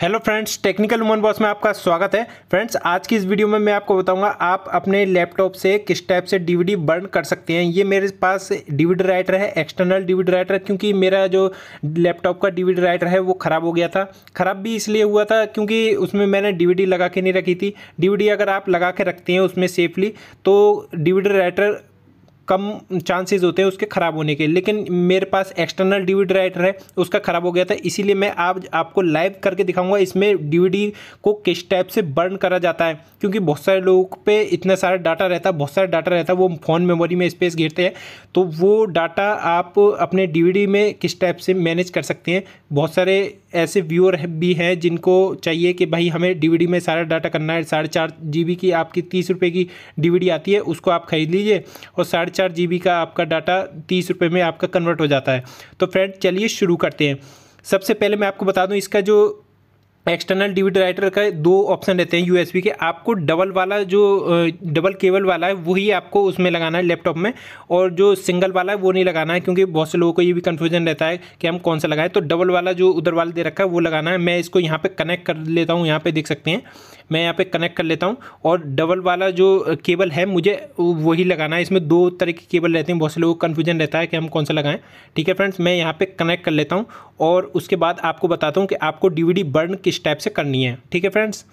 hello friends technical woman boss में आपका स्वागत है फ्रेंड्स आज की इस वीडियो में मैं आपको बताऊंगा आप अपने लैपटॉप से किस टाइप से डीवीडी बर्न कर सकते हैं ये मेरे पास डीवीडी राइटर है एक्सटर्नल डीवीडी राइटर क्योंकि मेरा जो लैपटॉप का डीवीडी राइटर है वो ख़राब हो गया था ख़राब भी इसलिए हुआ था क्योंकि उसमें मैंने डी लगा के नहीं रखी थी डी अगर आप लगा के रखते हैं उसमें सेफली तो डीवीडी राइटर कम चांसेज होते हैं उसके ख़राब होने के लेकिन मेरे पास एक्सटर्नल डी राइटर है उसका ख़राब हो गया था इसीलिए मैं आज आपको लाइव करके दिखाऊंगा इसमें डीवीडी को किस टाइप से बर्न करा जाता है क्योंकि बहुत सारे लोग पे इतना सारा डाटा रहता है बहुत सारा डाटा रहता है वो फ़ोन मेमोरी में स्पेस घेरते हैं तो वो डाटा आप अपने डीवीडी में किस टाइप से मैनेज कर सकते हैं बहुत सारे ऐसे व्यूअर भी हैं जिनको चाहिए कि भाई हमें डीवीडी में सारा डाटा करना है साढ़े चार जी की आपकी तीस रुपये की डीवीडी आती है उसको आप ख़रीद लीजिए और साढ़े चार जी का आपका डाटा तीस रुपये में आपका कन्वर्ट हो जाता है तो फ्रेंड चलिए शुरू करते हैं सबसे पहले मैं आपको बता दूं इसका जो एक्सटर्नल राइटर का दो ऑप्शन रहते हैं यूएसबी के आपको डबल वाला जो डबल केबल वाला है वही आपको उसमें लगाना है लैपटॉप में और जो सिंगल वाला है वो नहीं लगाना है क्योंकि बहुत से लोगों को ये भी कन्फ्यूजन रहता है कि हम कौन सा लगाएं तो डबल वाला जो उधर वाला दे रखा है वो लगाना है मैं इसको यहाँ पर कनेक्ट कर लेता हूँ यहाँ पर देख सकते हैं मैं यहाँ पर कनेक्ट कर लेता हूँ और डबल वाला जो केबल है मुझे वही लगाना है इसमें दो तरह के केबल रहती हैं बहुत से लोगों को कन्फ्यूजन रहता है कि हम कौन सा लगाएं ठीक है फ्रेंड्स मैं यहाँ पर कनेक्ट कर लेता हूँ और उसके बाद आपको बताता हूँ कि आपको डी बर्न किस टाइप से करनी है ठीक है फ्रेंड्स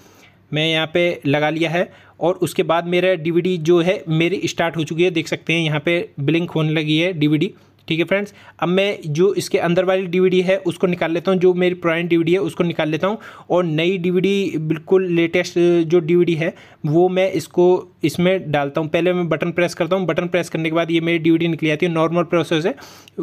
मैं यहाँ पे लगा लिया है और उसके बाद मेरा डीवीडी जो है मेरी स्टार्ट हो चुकी है देख सकते हैं यहाँ पे ब्लिंक होने लगी है डीवीडी ठीक है फ्रेंड्स अब मैं जो इसके अंदर वाली डीवीडी है उसको निकाल लेता हूँ जो मेरी पुरानी डीवीडी है उसको निकाल लेता हूँ और नई डीवीडी बिल्कुल लेटेस्ट जो डीवीडी है वो मैं इसको इसमें डालता हूँ पहले मैं बटन प्रेस करता हूँ बटन प्रेस करने के बाद ये मेरी डीवीडी निकली आती है नॉर्मल प्रोसेस है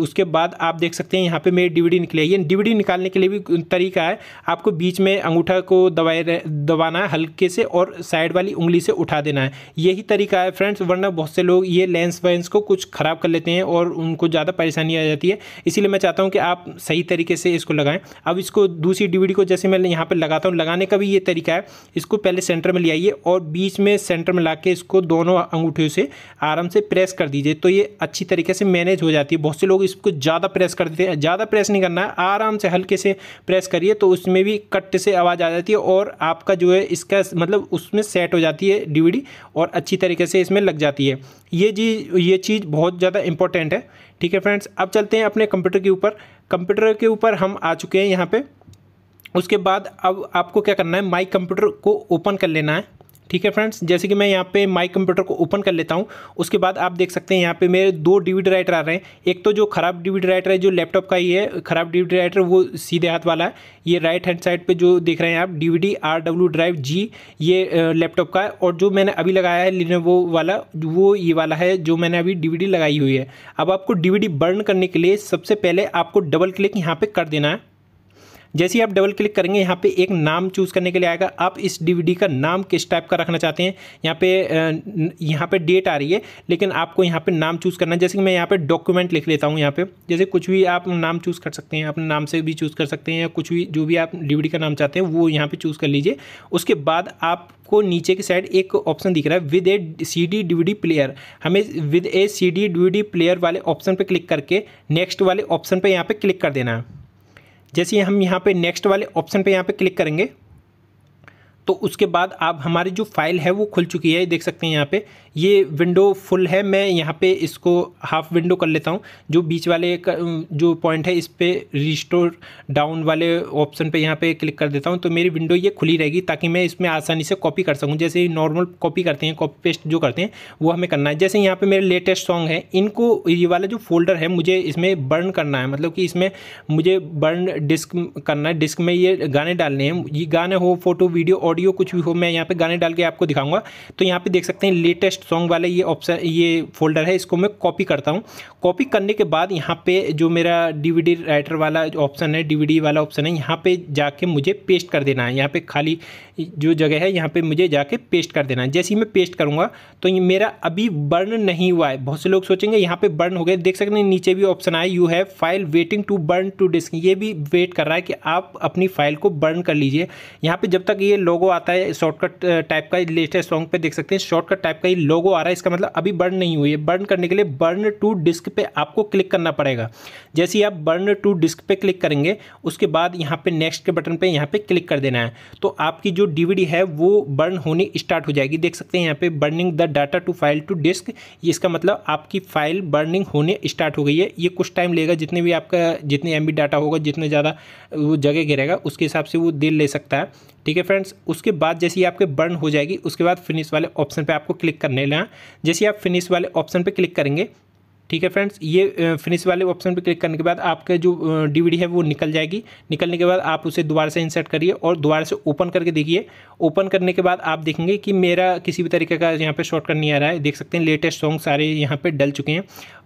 उसके बाद आप देख सकते हैं यहाँ पर मेरी डीवीडी निकली आई है डीवीडी निकालने के लिए भी तरीका है आपको बीच में अंगूठा को दबाए दबाना है हल्के से और साइड वाली उंगली से उठा देना है यही तरीका है फ्रेंड्स वरना बहुत से लोग ये लेंस वेंस को कुछ ख़राब कर लेते हैं और उनको ज़्यादा मतलब परेशानी आ जाती है इसीलिए मैं चाहता हूँ कि आप सही तरीके से इसको लगाएं अब इसको दूसरी डीवीडी को जैसे मैं यहाँ पर लगाता हूँ लगाने का भी ये तरीका है इसको पहले सेंटर में ले आइए और बीच में सेंटर में ला के इसको दोनों अंगूठियों से आराम से प्रेस कर दीजिए तो ये अच्छी तरीके से मैनेज हो जाती है बहुत से लोग इसको ज़्यादा प्रेस कर देते हैं ज़्यादा प्रेस नहीं करना है आराम से हल्के से प्रेस करिए तो उसमें भी कट से आवाज़ आ जाती है और आपका जो है इसका मतलब उसमें सेट हो जाती है डीवीडी और अच्छी तरीके से इसमें लग जाती है ये जी ये चीज़ बहुत ज़्यादा इंपॉर्टेंट है ठीक है फ्रेंड्स अब चलते हैं अपने कंप्यूटर के ऊपर कंप्यूटर के ऊपर हम आ चुके हैं यहाँ पर उसके बाद अब आपको क्या करना है माई कंप्यूटर को ओपन कर लेना है ठीक है फ्रेंड्स जैसे कि मैं यहाँ पे माई कंप्यूटर को ओपन कर लेता हूँ उसके बाद आप देख सकते हैं यहाँ पे मेरे दो डिविड राइटर आ रहे हैं एक तो जो खराब डिविड राइटर है जो लैपटॉप का ही है खराब डिविड राइटर वो सीधे हाथ वाला है ये राइट हैंड साइड पे जो देख रहे हैं आप DVD R W drive G ये लैपटॉप का है और जो मैंने अभी लगाया है लिनोवो वाला वो ये वाला है जो मैंने अभी डी लगाई हुई है अब आपको डी बर्न करने के लिए सबसे पहले आपको डबल क्लिक यहाँ पे कर देना है जैसे ही आप डबल क्लिक करेंगे यहाँ पे एक नाम चूज़ करने के लिए आएगा आप इस डीवीडी का नाम किस टाइप का रखना चाहते हैं यहाँ पे यहाँ पे डेट आ रही है लेकिन आपको यहाँ पे नाम चूज़ करना है जैसे कि मैं यहाँ पे डॉक्यूमेंट लिख लेता हूँ यहाँ पे जैसे कुछ भी आप नाम चूज़ कर सकते हैं अपने नाम से भी चूज़ कर सकते हैं या कुछ भी जो भी आप डी का नाम चाहते हैं वो यहाँ पर चूज़ कर लीजिए उसके बाद आप को नीचे की साइड एक ऑप्शन दिख रहा है with A C D D player हमें with A C D D player वाले ऑप्शन पर क्लिक करके नेक्स्ट वाले ऑप्शन पर यहाँ पर क्लिक कर देना है जैसे हम यहाँ पे नेक्स्ट वाले ऑप्शन पे यहाँ पे क्लिक करेंगे तो उसके बाद आप हमारी जो फाइल है वो खुल चुकी है ये देख सकते हैं यहाँ पे ये विंडो फुल है मैं यहाँ पे इसको हाफ विंडो कर लेता हूँ जो बीच वाले जो पॉइंट है इस पर रिस्टोर डाउन वाले ऑप्शन पे यहाँ पे क्लिक कर देता हूँ तो मेरी विंडो ये खुली रहेगी ताकि मैं इसमें आसानी से कॉपी कर सकूँ जैसे नॉर्मल कॉपी करते हैं कॉपी पेस्ट जो करते हैं वो हमें करना है जैसे यहाँ पर मेरे लेटेस्ट सॉन्ग है इनको ये वाला जो फोल्डर है मुझे इसमें बर्न करना है मतलब कि इसमें मुझे बर्न डिस्क करना है डिस्क में ये गाने डालने हैं ये गाने हो फोटो वीडियो और ऑडियो कुछ भी हो मैं यहाँ पे गाने डाल के आपको दिखाऊंगा तो यहाँ पे देख सकते हैं लेटेस्ट सॉन्ग वाला ये ऑप्शन ये फोल्डर है इसको मैं कॉपी करता हूँ कॉपी करने के बाद यहाँ पे जो मेरा डीवीडी राइटर वाला ऑप्शन है डीवीडी वाला ऑप्शन है यहाँ पे जाके मुझे पेस्ट कर देना है यहाँ पे खाली जो जगह है यहाँ पे मुझे जाके पेस्ट कर देना है जैसे ही मैं पेस्ट करूँगा तो मेरा अभी बर्न नहीं हुआ है बहुत से लोग सोचेंगे यहाँ पे बर्न हो गया देख सकते हैं नीचे भी ऑप्शन आए you have file waiting to burn to disc ये भी वेट कर रहा है कि आप अपनी फाइल को बर्न कर लीजिए यहाँ पे जब तक ये लॉग लोगो आता है शॉर्टकट टाइप का लेटेस्ट सॉन्ग पे देख सकते हैं शॉर्टकट टाइप का ही लोगो आ रहा है इसका मतलब अभी बर्न नहीं हुई है बर्न करने के लिए बर्न टू डिस्क पे आपको क्लिक करना पड़ेगा जैसे ही आप बर्न टू डिस्क पे क्लिक करेंगे उसके बाद यहाँ पे नेक्स्ट के बटन पर यहाँ पे क्लिक कर देना है तो आपकी जो डीवीडी है वो बर्न होनी स्टार्ट हो जाएगी देख सकते हैं यहाँ पे burning the data to file to disc इसका मतलब आपकी फाइल बर्निंग होने स्टार्ट हो गई है ये कुछ टाइम लेगा जितने भी आपका जितने एम डाटा होगा जितने ज़्यादा वो जगह गिरेगा उसके हिसाब से वो दिल ले सकता है ठीक है फ्रेंड्स उसके बाद जैसे ही आपके बर्न हो जाएगी उसके बाद फिनिश वाले ऑप्शन पर आपको क्लिक करने लेना जैसे आप फिनिश वाले ऑप्शन पर क्लिक करेंगे ठीक है फ्रेंड्स ये फिनिश वाले ऑप्शन पर क्लिक करने के बाद आपके जो डीवीडी है वो निकल जाएगी निकलने के बाद आप उसे दोबारा से इंसर्ट करिए और दोबारा से ओपन करके देखिए ओपन करने के बाद आप देखेंगे कि मेरा किसी भी तरीके का यहाँ पे शॉर्टकट नहीं आ रहा है देख सकते हैं लेटेस्ट सॉन्ग सारे यहाँ पर डल चुके हैं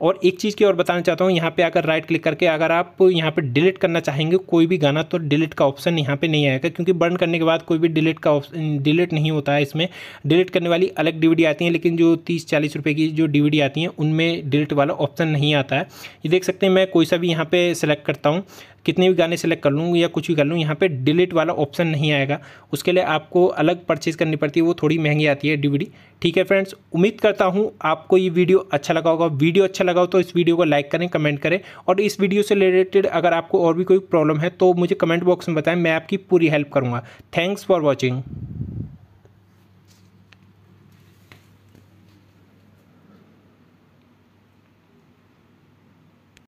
और एक चीज़ की और बताना चाहता हूँ यहाँ पर आकर राइट क्लिक करके अगर आप यहाँ पर डिलीट करना चाहेंगे कोई भी गाना तो डिलीट का ऑप्शन यहाँ पर नहीं आएगा क्योंकि बर्न करने के बाद कोई भी डिलीट का ऑप्शन डिलीट नहीं होता है इसमें डिलीट करने वाली अलग डी आती हैं लेकिन जो तीस चालीस रुपये की जो डी आती हैं उनमें डिलीट वाला वाला ऑप्शन नहीं आता है ये देख सकते हैं मैं कोई सा भी यहाँ पे सेलेक्ट करता हूँ कितने भी गाने सेलेक्ट कर लूँ या कुछ भी कर लूँ यहाँ पे डिलीट वाला ऑप्शन नहीं आएगा उसके लिए आपको अलग परचेज़ करनी पड़ती है वो थोड़ी महंगी आती है डीवीडी ठीक है फ्रेंड्स उम्मीद करता हूँ आपको ये वीडियो अच्छा लगा होगा वीडियो अच्छा लगा हो तो इस वीडियो को लाइक करें कमेंट करें और इस वीडियो से रिलेटेड अगर आपको और भी कोई प्रॉब्लम है तो मुझे कमेंट बॉक्स में बताएं मैं आपकी पूरी हेल्प करूँगा थैंक्स फॉर वॉचिंग